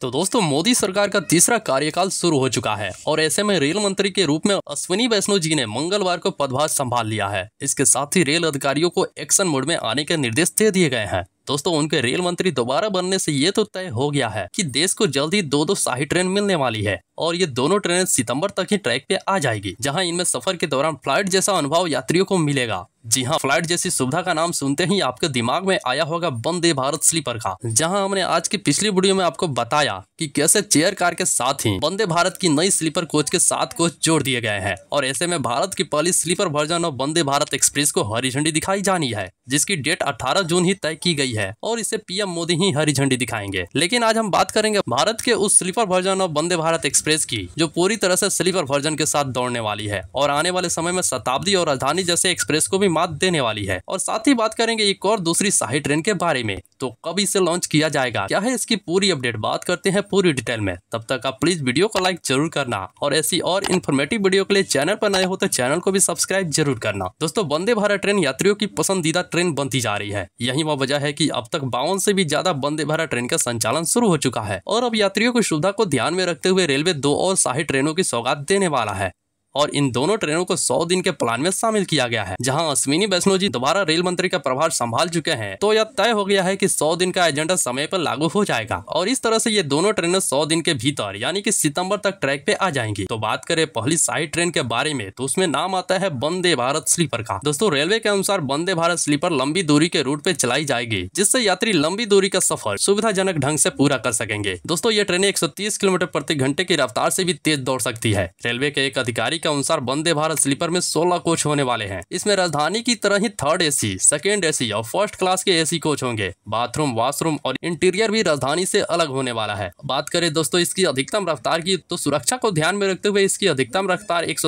तो दोस्तों मोदी सरकार का तीसरा कार्यकाल शुरू हो चुका है और ऐसे में रेल मंत्री के रूप में अश्विनी वैष्णव जी ने मंगलवार को पदभार संभाल लिया है इसके साथ ही रेल अधिकारियों को एक्शन मोड में आने के निर्देश दे दिए गए हैं दोस्तों उनके रेल मंत्री दोबारा बनने से ये तो तय हो गया है कि देश को जल्द ही दो दो शाही ट्रेन मिलने वाली है और ये दोनों ट्रेनें सितंबर तक ही ट्रैक पे आ जाएगी जहां इनमें सफर के दौरान फ्लाइट जैसा अनुभव यात्रियों को मिलेगा जी हाँ फ्लाइट जैसी सुविधा का नाम सुनते ही आपके दिमाग में आया होगा वंदे भारत स्लीपर का जहां हमने आज की पिछली वीडियो में आपको बताया कि कैसे चेयर कार के साथ ही वंदे भारत की नई स्लीपर कोच के साथ कोच जोड़ दिए गए हैं और ऐसे में भारत की पहली sleeper version of Vande Bharat Express को हरी झंडी दिखाई जानी है जिसकी डेट अठारह जून ही तय की गई है और इसे पीएम मोदी ही हरी झंडी दिखाएंगे लेकिन आज हम बात करेंगे भारत के उस sleeper version of Vande Bharat Express की जो पूरी तरह से स्लीपर वर्जन के साथ दौड़ने वाली है और आने वाले समय में शताब्दी और राजधानी जैसे एक्सप्रेस को भी मात देने वाली है और साथ ही बात करेंगे एक और दूसरी शाही ट्रेन के बारे में तो कब इसे लॉन्च किया जाएगा क्या है इसकी पूरी अपडेट बात करते हैं पूरी डिटेल में तब तक आप प्लीज वीडियो को लाइक जरूर करना और ऐसी और इन्फॉर्मेटिव वीडियो के लिए चैनल पर नए हो तो चैनल को भी सब्सक्राइब जरूर करना दोस्तों वंदे भारत ट्रेन यात्रियों की पसंदीदा ट्रेन बनती जा रही है यही वह वजह है की अब तक बावन से भी ज्यादा वंदे भारत ट्रेन का संचालन शुरू हो चुका है और अब यात्रियों की सुविधा को ध्यान में रखते हुए रेलवे दो और शाही ट्रेनों की सौगात देने वाला है और इन दोनों ट्रेनों को 100 दिन के प्लान में शामिल किया गया है जहां अश्विनी वैष्णो जी दोबारा रेल मंत्री का प्रभार संभाल चुके हैं तो यह तय हो गया है कि 100 दिन का एजेंडा समय पर लागू हो जाएगा और इस तरह से ये दोनों ट्रेनें 100 दिन के भीतर यानी कि सितंबर तक ट्रैक पे आ जाएंगी तो बात करें पहली शाही ट्रेन के बारे में तो उसमें नाम आता है वंदे भारत स्लीपर का दोस्तों रेलवे के अनुसार वंदे भारत स्लीपर लंबी दूरी के रूट पे चलाई जाएगी जिससे यात्री लंबी दूरी का सफर सुविधाजनक ढंग से पूरा कर सकेंगे दोस्तों ये ट्रेनें 130 किलोमीटर प्रति घंटे की रफ्तार से भी तेज दौड़ सकती है रेलवे के एक अधिकारी के अनुसार वंदे भारत स्लीपर में सोलह कोच होने वाले हैं इसमें राजधानी की तरह ही थर्ड एसी, सेकेंड एसी और फर्स्ट क्लास के एसी कोच होंगे बाथरूम वॉशरूम और इंटीरियर भी राजधानी से अलग होने वाला है बात करें दोस्तों इसकी अधिकतम रफ्तार की तो सुरक्षा को ध्यान में रखते हुए इसकी अधिकतम रफ्तार एक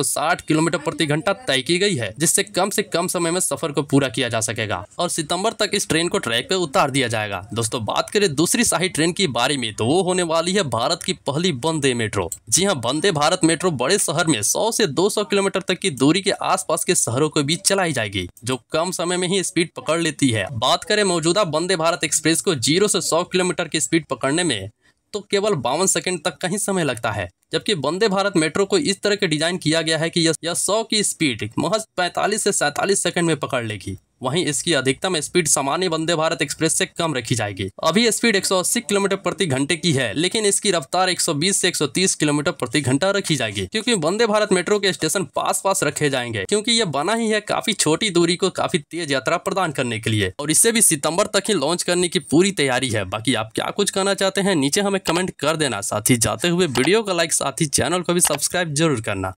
किलोमीटर प्रति घंटा तय की गई है जिससे कम से कम समय में सफर को पूरा किया जा सकेगा और सितंबर तक इस ट्रेन को ट्रैक पे उतार दिया जाएगा दोस्तों बात करें दूसरी शाही ट्रेन की बारे में तो वो होने वाली है भारत की पहली वंदे मेट्रो जी हाँ वंदे भारत मेट्रो बड़े शहर में सौ से से 200 किलोमीटर तक की दूरी के आसपास के शहरों को भी चलाई जाएगी जो कम समय में ही स्पीड पकड़ लेती है बात करें मौजूदा वंदे भारत एक्सप्रेस को जीरो से सौ किलोमीटर की स्पीड पकड़ने में तो केवल बावन सेकंड तक का ही समय लगता है जबकि वंदे भारत मेट्रो को इस तरह के डिजाइन किया गया है कि यह 100 की स्पीड महज 45 से 47 सेकंड में पकड़ लेगी वहीं इसकी अधिकतम स्पीड सामान्य वंदे भारत एक्सप्रेस से कम रखी जाएगी अभी स्पीड 180 किलोमीटर प्रति घंटे की है लेकिन इसकी रफ्तार 120 से 130 किलोमीटर प्रति घंटा रखी जाएगी क्योंकि वंदे भारत मेट्रो के स्टेशन पास पास रखे जाएंगे क्योंकि ये बना ही है काफी छोटी दूरी को काफी तेज यात्रा प्रदान करने के लिए और इसे भी सितम्बर तक ही लॉन्च करने की पूरी तैयारी है बाकी आप क्या कुछ कहना चाहते हैं नीचे हमें कमेंट कर देना साथ ही जाते हुए वीडियो का लाइक साथ ही चैनल को भी सब्सक्राइब जरूर करना